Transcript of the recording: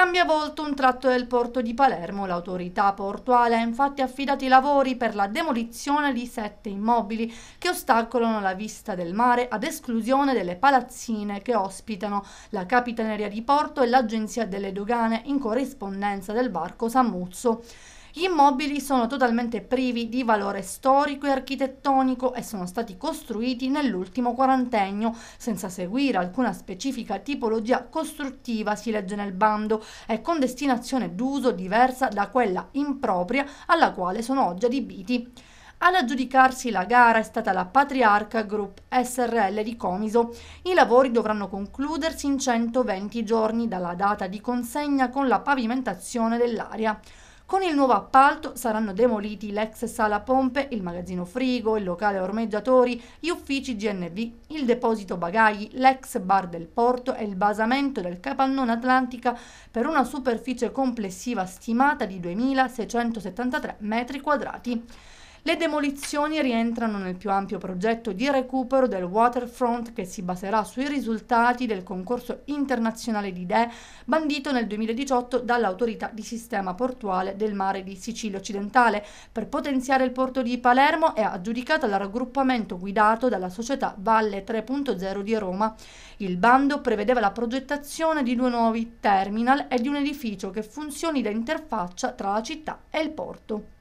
Cambia volto un tratto del porto di Palermo. L'autorità portuale ha infatti affidato i lavori per la demolizione di sette immobili che ostacolano la vista del mare ad esclusione delle palazzine che ospitano la Capitaneria di Porto e l'Agenzia delle Dogane in corrispondenza del barco Sammuzzo. Gli immobili sono totalmente privi di valore storico e architettonico e sono stati costruiti nell'ultimo quarantennio, senza seguire alcuna specifica tipologia costruttiva, si legge nel bando, e con destinazione d'uso diversa da quella impropria alla quale sono oggi adibiti. Ad aggiudicarsi la gara è stata la Patriarca Group SRL di Comiso. I lavori dovranno concludersi in 120 giorni dalla data di consegna con la pavimentazione dell'area. Con il nuovo appalto saranno demoliti l'ex sala pompe, il magazzino frigo, il locale ormeggiatori, gli uffici GNV, il deposito bagagli, l'ex bar del porto e il basamento del capannone Atlantica per una superficie complessiva stimata di 2.673 metri quadrati. Le demolizioni rientrano nel più ampio progetto di recupero del waterfront che si baserà sui risultati del concorso internazionale di idee bandito nel 2018 dall'autorità di sistema portuale del mare di Sicilia occidentale per potenziare il porto di Palermo e aggiudicato al raggruppamento guidato dalla società Valle 3.0 di Roma. Il bando prevedeva la progettazione di due nuovi terminal e di un edificio che funzioni da interfaccia tra la città e il porto.